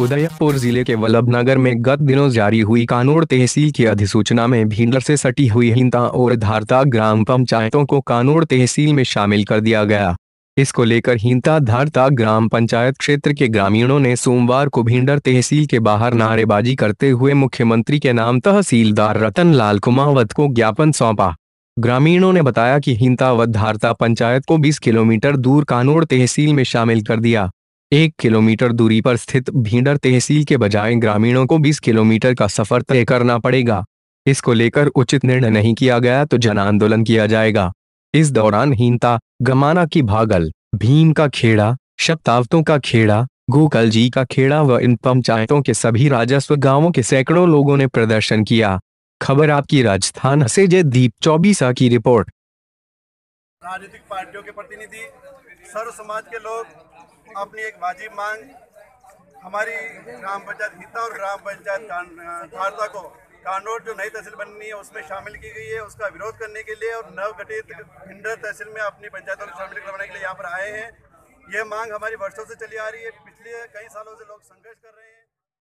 उदयपुर जिले के वल्लभ नगर में गत दिनों जारी हुई कानूर तहसील की अधिसूचना में भिंडर से सटी हुई हिंता और धारता ग्राम पंचायतों को कानूर तहसील में शामिल कर दिया गया इसको लेकर हिंता धारता ग्राम पंचायत क्षेत्र के ग्रामीणों ने सोमवार को भिंडर तहसील के बाहर नारेबाजी करते हुए मुख्यमंत्री के नाम तहसीलदार रतन लाल कुमावत को ज्ञापन सौंपा ग्रामीणों ने बताया कि हिंता व धारता पंचायत को 20 किलोमीटर दूर कानोड़ तहसील में शामिल कर दिया एक किलोमीटर दूरी पर स्थित भीडर तहसील के बजाय ग्रामीणों को 20 किलोमीटर का सफर तय करना पड़ेगा इसको लेकर उचित निर्णय नहीं किया गया तो जन आंदोलन किया जाएगा इस दौरान हीनता गमाना की भागल भीम का खेड़ा शब्दावतों का खेड़ा गोकल जी का खेड़ा व इन पंचायतों के सभी राजस्व गांवों के सैकड़ों लोगों ने प्रदर्शन किया खबर आपकी राजस्थान से जयदीप चौबीसा की रिपोर्ट राजनीतिक पार्टियों के प्रतिनिधि सर्व समाज के लोग अपनी एक वाजिब मांग हमारी ग्राम पंचायत हिता और ग्राम पंचायत धारता को कानोट जो नई तहसील बननी है उसमें शामिल की गई है उसका विरोध करने के लिए और नवगठित भिंडर तहसील में अपनी पंचायतों को शामिल करवाने के लिए यहाँ पर आए हैं यह मांग हमारी वर्षों से चली आ रही है पिछले कई सालों से लोग संघर्ष कर रहे हैं